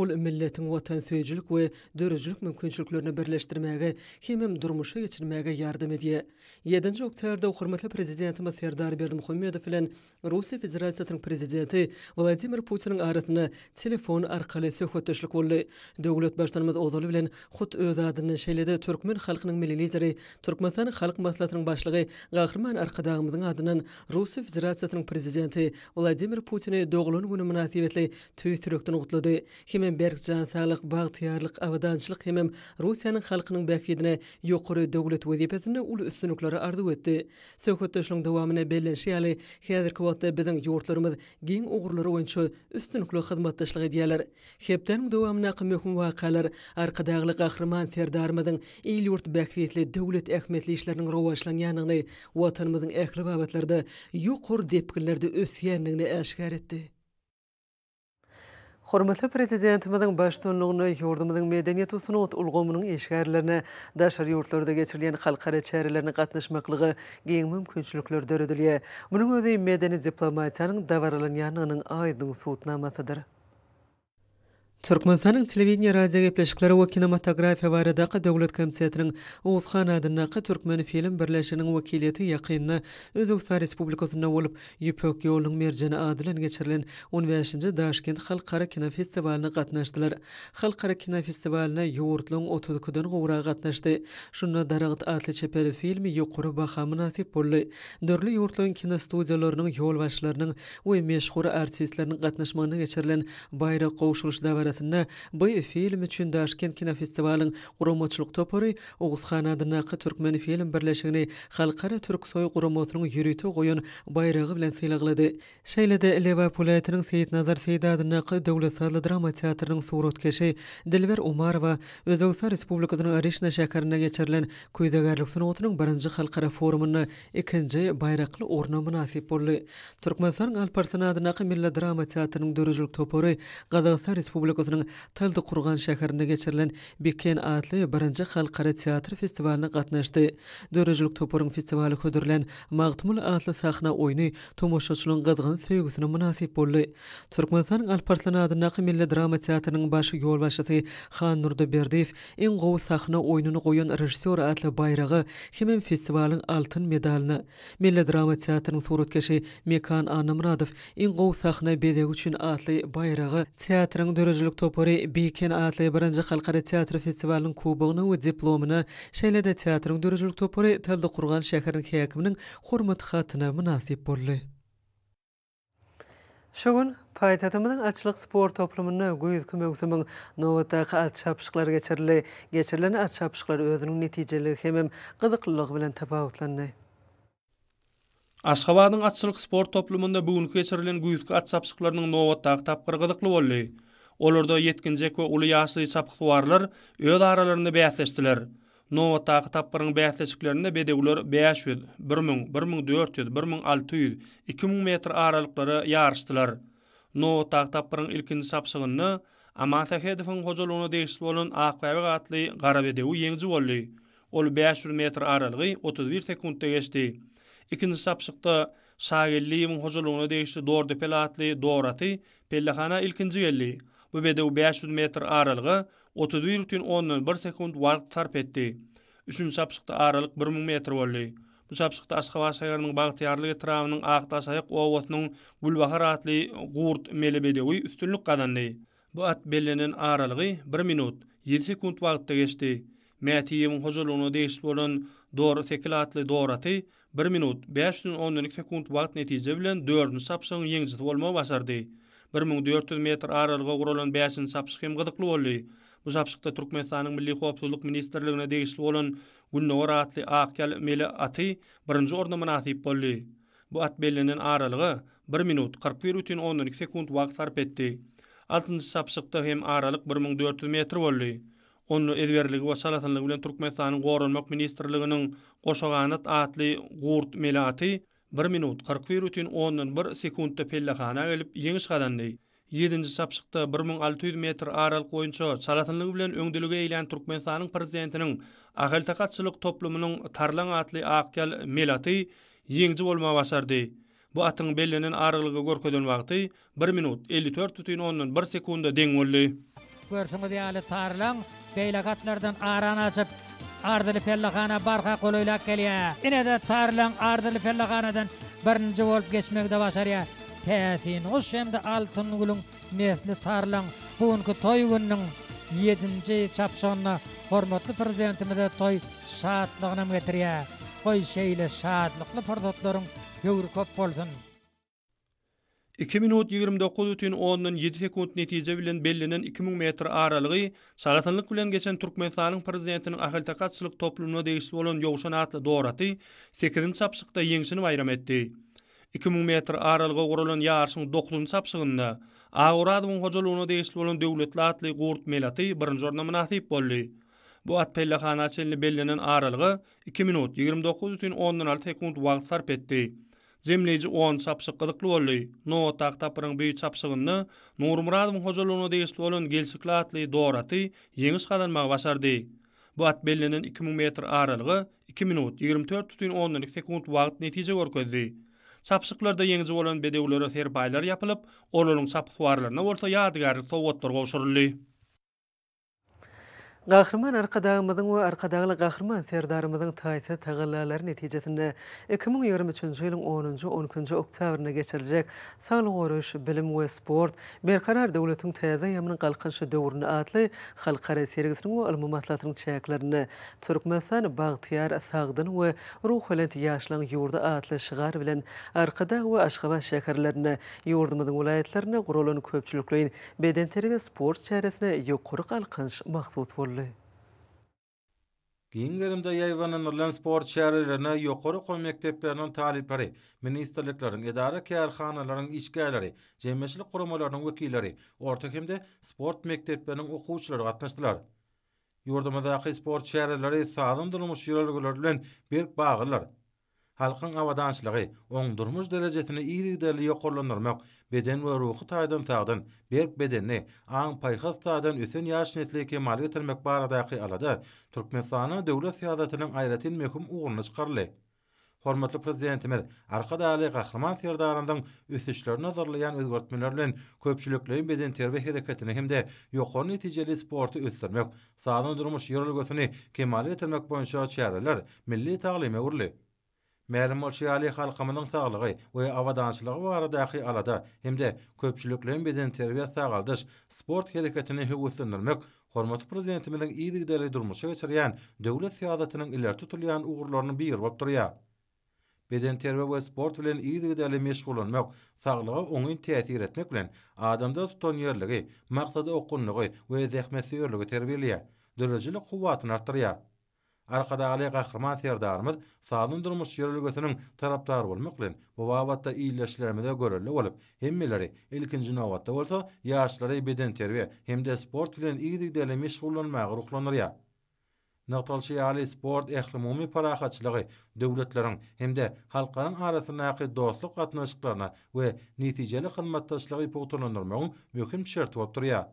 Ul milletin watan söyjilik we dürüjlik mümkinçiliklerini birleştirmäge kim durmuşy geçirmäge yardım edýär. 7-nji oktýabrda hormatly prezidentimiz Serdar Berdimuhammedow bilen Russiýa Federasiýasynyň prezidenti Vladimir Putiniň arasyny telefon arkaly söhbetleşlik boldy. Döwlet başçymyz Ozaly bilen hut öz adyny şeýlede türkmen halkynyň milli lideri, türkmenistan halk maslahatynyň başlygy Gahrman Arkadagymyzyň adynan Russiýa Federasiýasynyň prezidenti Vladimir Putini döwlet günü münasibetli töýtürekden gutlady. Hemem Bergjan sağlyk bagtyarlyk awadançylyk hemem Russiýanyň halkynyň bäkidine ýokary döwlet wezipetini ul üstün ýönüklere ardy etdi. Söhbet üçin dowamyny ýaly, häzirki wagtda biziň ýurtlarymyz giň ogurlary oýunçy üstünlikli hyzmatdaşlygy diýerler. Häpdeniň dowamyna möhüm wakalar, arkadaglyk ahriman ferdarmyň iň ýurt bäkwetli döwlet ähmetli işleriniň rowajlanýanyny, watanymyzyň ähli babatlarda ýokur depkinlerde ösýänligini aşkar etdi. Hormatly prezidentimiziň baş tutulugyny ýurdumyzyň medeniýet usuny ot ulgamynyň eşgärlerine daşary ýurtlarda geçirilen halkara çäreleriniň gatnaşmaklygy giň mümkinçilikler döredilýär. Bunyň özi medeniýet diplomatiýasynyň dowralanýanynyň aýdyň suwtnamasydyr. Turkmenistan'ın televizyon radyo gepleşikleri ve kinematografiya barada da Döwlet Komitetiniň Uzxan adyna Türkmen film birleşigini wekilleti ýakynyna Özbegistan Respublikasynda bolup ýöpek ýolunyň merjeni adlan geçirilen 15-nji Daşkent halkara kino festivalyna gatnaşdylar. Halkara kino festivalyna ýurtlaryň 30-kündän gowra gatnaşdy. Şunda Daragat atly çeper filmi ýokury baha münasip boldy. Dörli ýurtlaryň kino studiýalarynyň ýol başlarynyň we meşhur artistleriniň gatnaşmagyna geçirilen bayraq sahnesinde bu film üçin Daşkent kino festivalyň guramçylyk topary Oguzhan adynaky türkmen film birleşigini halkara türk soy guramçylygynyň ýürüti goýun bayrağı bilen seýlaglady. Şeýlede Leva Pulatynyň Seýit Nazar Seýit adynaky döwlet sahly drama teatrynyň suratkeşi Dilwer Umarowa Özbegistan Respublikasynyň Arishna şäherine geçirilen köýdegärlik sanatynyň birinji halkara forumyny ikinji bayraqly orna münasip bolýar. Türkmenistan Alparslan adynaky milli drama teatrynyň döwlet topary Gazagystan Respublikasy Gürgüzünün Tıldı Qurgan şəhərində keçirilən Bekken adlı birinci xalqara teatr festivalına qatnaşdı. Dörəjlük toporun festivali hüdürlən Mağdumul adlı sahna oyunu Tomoşoçunun qızğın sevgüsünü münasip bollu. Türkmenistan Alparslan adına qimilli drama teatrının başı yol başısı Xan Nurdu Berdiyev en qovu sahna oyununu qoyun rejissor adlı bayrağı Himim festivalin altın medalini. Milli drama teatrının surutkeşi Mekan Anamradov en qovu sahna bedeg üçün adlı bayrağı teatrın dörəjlük Türk topary Biken atly birinji halkary teatr festivalynyň kubugyny we diplomyny Şeýlede teatryň döreşlik topary Tilde Qurgan şäheriniň häkiminiň hormat hatyna münasip boldy. Şogun paýtatymyň açlyk sport toplumyny göýüz kömegsemiň nowata hat çapşyklar geçirli, geçirilen at çapşyklar özüniň netijeli hem gyzyklylyk bilen tapawutlandy. Aşgabadyň açlyk sport toplumynda bugünkü geçirilen göýüz Olurda yetkincek ve ulu yaşlı çapkı varlar, öz aralarını beyazleştiler. Nova taqı tapparın beyazleştiklerinde bedi 1000, beyaz 1400, 1600, 2000 metr aralıkları yarıştılar. Nova taqı tapparın ilkinci çapsıgını, ama taqı edifin hocaluğunu deyişli olun, aqbabi qatli qarabedi olu, 500 beyaz metr aralı, 31 sekundi geçti. İkinci sapsıqda sağ elli, mün hoculuğunu deyişli, doğru depelatli, doğratı, ilkinci bu bedew 500 metr aralığı 31.10 sekund vaqt sarf etdi. 3-cü sapsıqda 1000 metr boldi. Bu sapsıqda Aşgabat şehrinin Bağtiyarlığı tramının aqda sayıq ovatının Gulbahar atlı qurt melibedi uy üstünlük qazandı. Bu at bellinin aralığı 1 minut 7 sekund vaqt keçdi. Mətiyevin huzurunu deş bolun dor sekil atlı doratı 1 minut 5.10 sekund vaqt netije bilen 4-cü sapsıqın yeňjisi bolma başardı. 1400 metr aralyga gurulan 5-nji sapsyk hem gyzykly boldy. Bu sapsykda Türkmenistanyň Milli Howpsuzlyk Ministrligine degişli bolan Gulnowar atly Aqkal Meli aty 1-nji orunda munasyp boldy. Bu at bellinin aralygy 1 minut 41.12 sekund wagt sarp etdi. 6 njy sapsykda hem aralyk 1400 metr boldy. Onu edwerligi we salatanlygy bilen Türkmenistanyň Gorunmak Ministrliginiň Qoşoganyt atly Gurt Meli aty 1 minut 41 ütün 10'nın 1 sekundda pellekhana gelip yeniş qadandı. 7-nji sapşykda 1600 metr aralyk boýunça çalatynlyk bilen öňdülüge eýlen Türkmenistanyň prezidentiniň Agaltaqatçylyk toplumynyň Tarlan atly Aqkel Melaty ýeňji bolma başardy. Bu atyň bellenin aralygy görkeden wagty 1 minut 54 tutun 1 sekunda deň boldy. Görşüňi diýeli Tarlan beýle açyp Ardyly Pellagana barha golüle gelýä. Ine de tarlan Ardyly Pellaganadan birinji bolup geçmekde başarýa. Täsin o şemde altyn gulun nesli tarlan bugünkü toy gününiň 7-nji çapşonuna hormatly prezidentimize toy şatlygyny getirýär. Goý şeýle şatlykly pardatlaryň ýogry bolsun. 2 minut 29 ütün 10 7 sekund netice bilen bellinin 2000 metr aralığı salatanlık bilen geçen Türkmen prezidentinin ahalta katçılık toplumuna değişsiz olan yoğuşan atlı doğratı 8-nin çapsıqda yengsini bayram etdi. 2000 metr aralığı gorulan yağarsın 9-nin çapsıqında Ağuradvun hocaluğuna değişsiz olan devletli atlı gurt melatı birinci orna münatip bolli. Bu at pelle khanatçelini bellinen aralığı 2 minut 29 ütün 10 6 sekund vaqt sarp etdi. zemleji 10 çapsyk gyzykly boldy. No tak tapyryň büýük çapsygyny Nurmuradow hojalyny degisli bolan gelsiklatly dorady ýeňiş gadanmak başardy. Bu at bellinin 2000 metr aralygy 2 minut 24 tutun 10'lik sekund vaqt netice gorkodi. Sapsıqlarda yengizu olan bedevulara serbaylar yapılıp, olulun sapsuarlarına orta yadigarlik tovotlar qoşurulli. Gaxman arqadamızın o arqadaqlı qaxman serdarımızın tayisə tağallarlar nəticəsində 2023-cü 10-cu 12-ci oktyabrına keçiriləcək oruş, bilim və sport bərqərar dövlətin təzə yamının qalxış dövrünə atlı halkara sərgisinin və məlumatların çəkilərini Türkmenistan Bağtiyar sağdın və ruh ilə yaşlıq yurdu atlı şığar bilan arqada və aşqaba şəkərlərini yurdumuzun vilayətlərinə qurulun köpçülüklüyün bədən tərbiyə sport çərəsinə yuqur qalxış məqsədli ýerli. Giň gelimde ýaýwan Nurlan sport şäherlerine ýokary okuw mekdeplerini talipleri, ministrliklaryň, edara käherhanalaryň içgäleri, jemgyýetçilik guramalarynyň wekilleri orta kemde sport mekdeplerini okuwçylara gatnaşdylar. Ýurdumyzda ýaýwan sport şäherleri sagdan durmuş ýerlerde bir bagylar, halkın avadançlığı, on durmuş derecesini iyi liderli beden ve ruhy taydan sağdan, berk bedenini, an payhız taydan üsün yaş netliki mal getirmek baradaki alada, Türkmenistan'ın döwlet siyasetinin aýratyn mekum uğurunu çıkarlı. Hormatly prezidentimiz, arka daly gahraman serdarlaryň üsüşlerini nazarlaýan özgörtmelerle köpçülükleýin beden terbe hereketini hemde ýokary netijeli sporty ösdürmek, sağlam durmuş ýerlegesini kemal etmek boýunça çäreler milli taglymy urly. Mälim ol şiali halkamynyň saglygy we awadançylygy barada ýa-da alada hemde köpçülüklerin beden terbiýa sagaldyş, sport hereketini höwüslendirmek, hormatly prezidentimiň ýerigdäli durmuşy we çyrýan döwlet fiýadatynyň iler tutulýan ugurlaryny bir ýerde durýar. Beden terbiýa we sport bilen ýerigdäli meşgul bolmak saglygy we oňyň etmek bilen adamda tutan ýerligi, maksady okunlygy we zähmetli ýerligi terbiýeli, döwletçilik guwatyny artdyrýar. Arkadagli gahraman serdarmyz sadyn durmuş şerligesiniň tarapdary bolmakly. Bu wagtda iýleşlerimi de görerli hemmeleri ilkinji nawatda bolsa, ýaşlary beden terbi hem de sport bilen iýdigdele meşgullanmagy ruklanýar. Nagtalşy ýaly sport ähli umumy parahatçylygy, döwletleriň hem de halkaryň arasyndaky dostluk gatnaşyklaryna we netijeli hyzmatdaşlygy pogtunandyrmagy möhüm şert bolup durýar.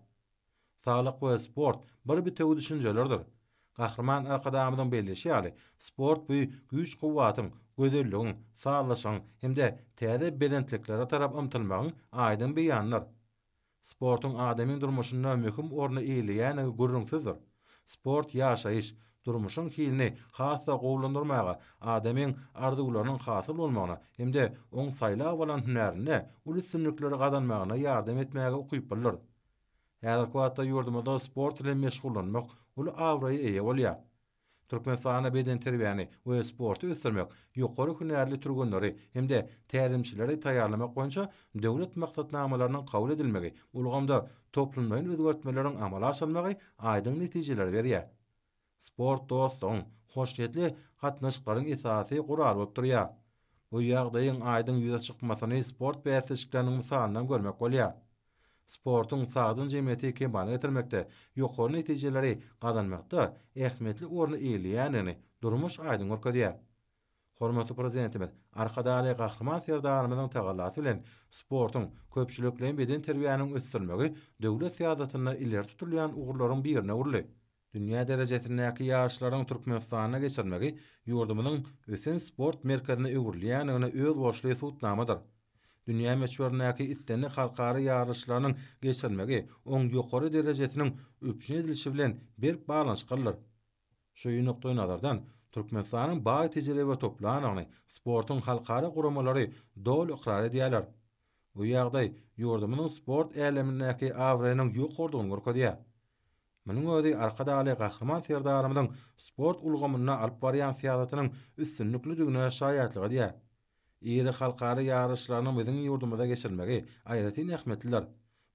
Sağlyk we sport bir-birine düşünjelerdir. Ahrman akadamdan belli ýaly. Sport bu güýç kuvvatın, gödürlüğün, sağlaşın hemde täze tere tarap taraf ımtılmağın aydın bir Sportun adamın durmuşunna mühküm orna iyili yani gürrünsüzdür. Sport yaşayış, durmuşun hilini hasa kovulundurmağa, adamın ardı ularının hasıl olmağına, hem de on sayla olan hünarini, ulusunlükleri kazanmağına yardım etmeyi kuyup Ädekwata yurduma da sport bilen meşgullanmak uly awrayy eýe bolýar. Türkmen sahana beden terbiýany we sporty ösdürmek ýokary hünärli turgunlary hemde täzimçileri taýarlamak boýunça döwlet maksatnamalarynyň kabul edilmegi, ulgamda toplumyň özgertmeleriň amala aşmagy aýdyň netijeler berýär. Sport dostum, hoşgörüli hatnaşyklaryň esasy gurar bolup durýar. Bu ýagdaýyň aýdyň ýüze çykmasyny sport beýleşikleriniň mysalyndan görmek bolýar. sportun sağdın cemiyeti kebal etirmekte, yukor neticeleri kazanmakta, ehtimetli orna iyiliyenini durmuş aydın orka diye. Hormatu prezidentimiz, arkada ale gaxman serda bilen, sportun köpçülüklen beden terbiyanın ıstırmagi, döwlet siyazatına iller tutulýan ugurlaryň bir yerine Dünya derecesine yaki yaşlarların Turkmenistan'a geçirmagi, yurdumunun sport merkezine uğurlu yana uğurlu yana dünýä meçhurnäki itteni halkary ýarışlaryň geçirmegi oň ýokary derejesiniň üçin edilşi bilen bir balans gyllar. Şu ýüňe nukdaý nazardan Türkmenistanyň baý tejribe toplanany sportun halkary guramalary dol ukrar diýerler. Bu ýagdaý ýurdumyň sport älemindäki awrenin ýokurdygyny görkezýär. Mening ödi arkada ali qahraman ferdarymyň sport ulgumuna alp varyan üstünlikli üstünlüklü dügüne şayiatlıqa iýeri halkara ýarışlaryny biziň ýurdumyzda geçirmegi aýratyn rahmetliler.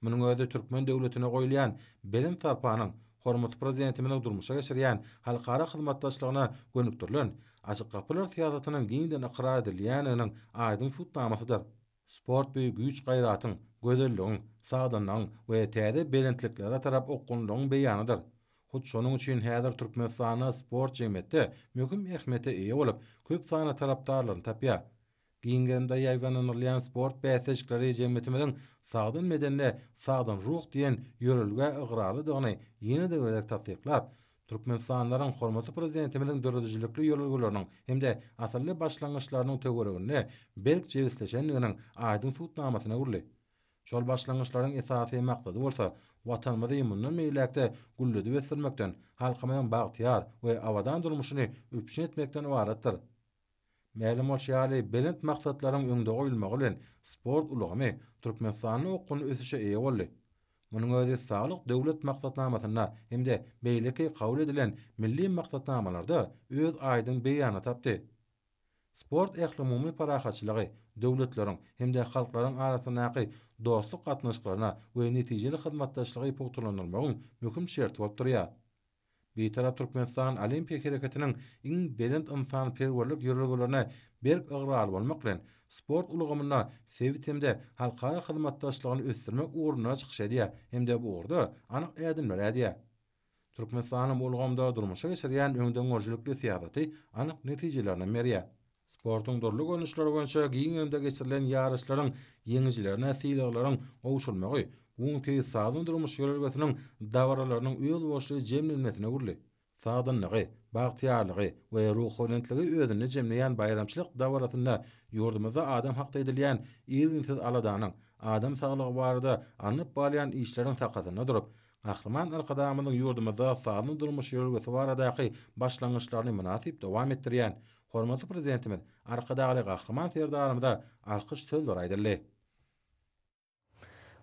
Munyň öňünde Türkmen döwletine goýulýan bilim tapanyň hormat prezidenti bilen durmuşa geçirýän halkara hyzmatdaşlygyna gönüktürlen. Aşyk gapylar tiýatrynyň giňden akrar edilýänini aýdym futbolda. Sport we güýç gaýratyň gözelligini, sadanyň we täze belentliklere tarap okunlyň beýanydyr. Hut şonuň üçin häzir türkmen sport jemeti möhüm ähmiýete ýa bolup, köp sana tarapdarlaryň tapya. Gingenda yaygan sport beýseş gary jemetmeden sagdan medenle sagdan ruh diyen ýörelge ygrarly dogany ýene de öle tatyklap türkmen sanlaryň hormaty prezidenti bilen döredijlikli de hemde başlangıçlarının başlangyçlaryny belk belki jewisleşen ýönüň aýdyň sultnamasyna urly şol başlangyçlaryň esasy maksady bolsa watan maýmyny meýlekde gullady we sürmekden halkymyň bagtyar we awadan durmuşyny üpşetmekden Mälim ol şeýle belent maksatlaryň öňde goýulmagy bilen sport ulugamy Türkmenistanyň okuny ösüşe eýe boldy. Munyň özi saglyk döwlet maksatnamasyna hemde beýleki kabul edilen milli maksatnamalarda öz aýdyň beýany tapdy. Sport ähli umumy parahatçylygy döwletleriň hemde halklaryň arasyndaky dostluk gatnaşyklaryna we netijeli hyzmatdaşlygy pogtulanmagyň möhüm şert bolup durýar. Beýtara Türkmenistan Olimpiýa hereketiniň iň belent insan pergörlük ýörelgelerine berk agraly bolmak bilen sport ulgamyna sewitimde halkara hyzmatdaşlygyny ösdürmek ugruna çykýar diýär. Hemde bu ugrudy anyk ädimler bilen ýadyar. Türkmenistan ulgamda durmuşa geçirýän öňden gorjulykly siýasaty anyk netijelerini berýär. Sportun durlu gönüşlar gönüşlar gönüşlar gönüşlar gönüşlar gönüşlar gönüşlar gönüşlar Bunun teyi sağdın durumu şiirler vətinin davaralarının uyul boşluğu cemlilmesine gürli. Sağdınlığı, bağtiyarlığı ve ruhunentliği özünü cemleyen bayramçılık davarasında yurdumuza adam hakta ediliyen irinsiz aladanın adam sağlığı varada anıp bağlayan işlerin sakasına durup, Ahriman arkadamının yurdumuza sağdın durmuş şiirler vəsi varadaki başlangıçlarını münasip devam ettiriyen, Hormatly prezidentimiz, arkadaşlar, gahraman serdarlarymyza alkyş sözler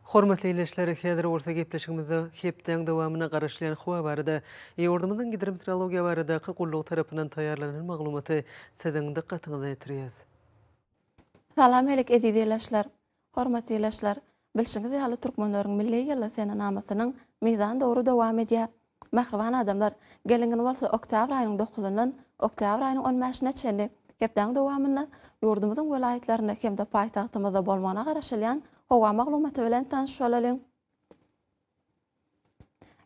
Hormatly ýeleşleri, häzir bolsa gepleşigimizde hepden dowamyna garaşlan howa barada, ýurdumyzyň e, gidrim barada hukuklyk tarapynyň taýýarlanan maglumaty sizin diqqatiňizde ýetirýär. Salam helek edýeleşler, hormatly ýeleşler, bilşiňizde hali türkmenleriň milli ýalla sene namasynyň meýdan dowru dowam edýär. Mahrwan adamlar, gelingin bolsa oktýabr aýynyň 9-ndan oktýabr aýynyň 10 ine çenli. Hepden dowamyna ýurdumyzyň welaýetlerine hem-de paýtagtymyzda bolmagyna garaşlan Hova maglumata bilen tanışvalalin.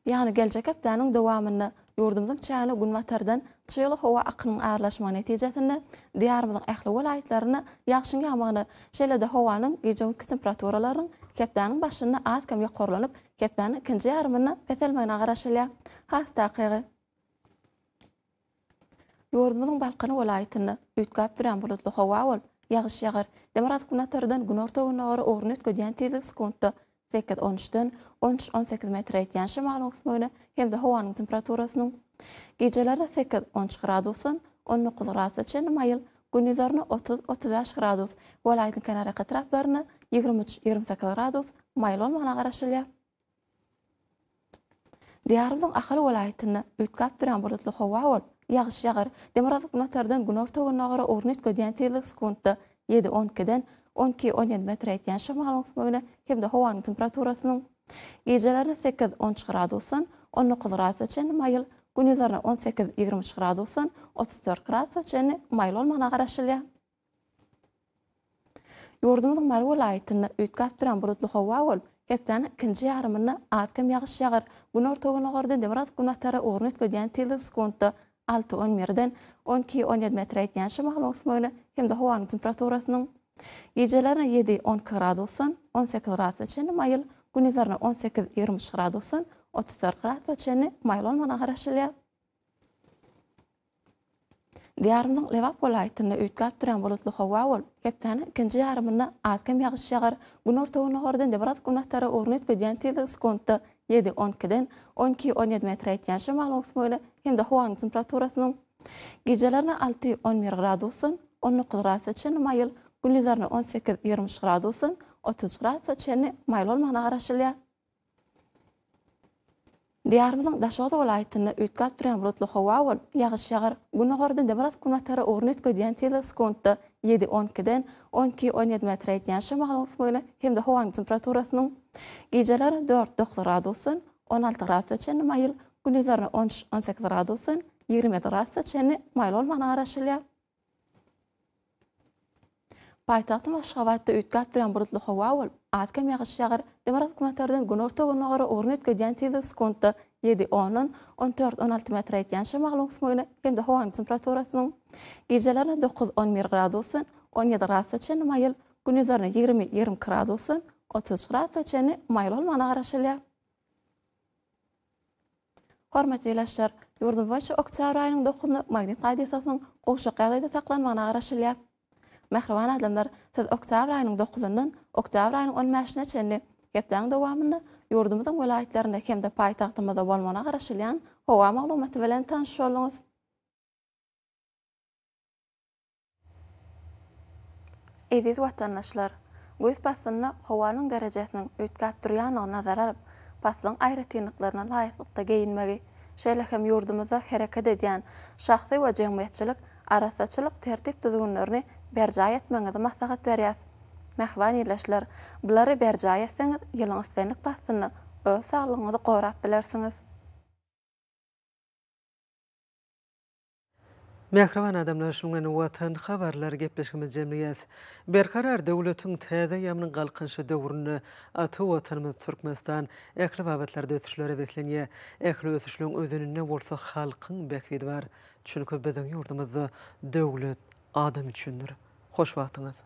Yani gelcek eptanun devamını yurdumdun çayalı gün vatardan çayalı hova akının ağırlaşma neticetinde diyarımızın ehli velayetlerini yakşın yamağını şeyle de hovanın gecevi temperaturalarının kepdanın başını az kem yokorlanıp kepdanın ikinci yarımını petelmeyin ağırlaşılya. Hath taqiqi. Yurdumuzun balkını velayetini ütkap duran bulutlu hova yag'ish yag'ar demarat kunataridan gunor togunog'ori o'g'rinet kodyan tilis konto sekkit o'n uchdan o'n uch o'n sakkiz metr aytganshi ma'lum qismini hamda havoning temperaturasini kechalari 8 o'n uch gradusdan o'n to'qqiz gradusgacha mayl gündüzlerini 30-35 gradus va laydın kanaraka taraflarini 23-28 gradus maylon mana qarashilya. Diyarımızın ahil viloyatini o'tkab turan bulutli hava bo'lib яғыш жағыр деморалык гунохтардан гунох тогонногора орнит көдиен тыйлык секундда 7-10 кеден 12-17 метр әйтен шамалыңыз мөгіні, кемді хованың температурасының. Гейжелерін 8-10 градусын, 19 градус әчені майыл, күн 18-20 градусын, 34 градус әчені майыл олмана қарашылия. Йордымыздың мәлі ол айтынны үйткап тұран бұлытлы хова ол, Kepten kinci yarımını atkım yağış yağır. Gün orta gün oğurdu demirat günahtarı oğrun etködiyen tildik skontu 6-10 merden 12-17 metre etnyan şi mahalo osmoyna, hem de hovanın temperaturasının gecelerine 7-10 gradosun, 18 gradosun çeni mayil, gunizarına 18-23 gradosun, 34 gradosun çeni mayil olmana harashilya. Diyarımdan levap olaytını ütgap duran bulutlu hova ol, keptani ikinci yarımını atkem yağış yağır, gunor toğunu hordin de biraz gunahtara urnit gudiyan tiyyidik 7-12-den 12-17 metre etiyan şi malum usma ili hem de huan temperaturasının gecelerine 6-11 gradusun 19 gradusun çeyni mayil gülizarını 18-20 gradusun 30 gradusun çeyni mayil olmağına araşilya. Diyarımızın daşoğda olayitini ütkalt duruyan bulutlu huvavun yağış yağır gülnogordun demiraz kumatara uğrnit gudiyan tiyyla skuntta 7-12-den 12-17 metre etnyan şamahal olsun böyle. Hem de hovang temperaturasının geceler 4-9 gradusun, 16 gradusun çenli mayıl, 13-18 gradusun, 20 gradusun çenli mayıl olman araşılıyor. Paýtagtyň Aşgabatda üýtgäp duran burutly howa bol. Atkam ýagyş ýagyr, demokrat kumatardan gunorta gunogara ornet gödän tezi skonta 7-10'un 14-16 metr etken şey mağlum kısmını hem de havan temperaturasının 9-11 gradosun, 17 gradosun için mayıl, gün 20-20 gradosun, 30 gradosun için mayıl olmana araşılıya. Hormat eyleşler, yurdun başı oktyar ayının 9-nı magnet adiyatasının oşu qayda saklanmana araşılıya. mehrewan adamlar siz oktabr ayynyň 9-undan oktabr ayynyň 15-nä çenli gepdäň dowamyny ýurdumyzyň welaýetlerinde hemde paýtagtymyzda bolmagyna garaşylan howa maglumaty bilen tanış bolýarys. Edit watanlar, goýup basmyna howanyň derejesiniň ötkäp durýanyna nazar alyp, basmyň aýry laýyklykda geýinmegi, şeýle hem ýurdumyza hereket edýän şahsy we jemgyýetçilik Arasaçılık tertip tuzgunlarını berjay etmeňe de maslahat berýäs. Mehrwan ýerleşler, bulary berjay etseňiz, ýylyňyz senik basdyny, öz saglygyňyzy gorap bilersiňiz. Mehrwan adamlar şu gün watan habarlar gepleşmeje jemliýäs. Berkarar döwletiň täze ýamyny galkynşy döwrüni atı watanymyz Türkmenistan ähli babatlarda ötüşlere beklenýe. Ähli ötüşlüň özünine bolsa halkyň bekwidi bar. Çünkü bizim yurdumuzda döwlet adam üçündir. Xoş vaxtınız.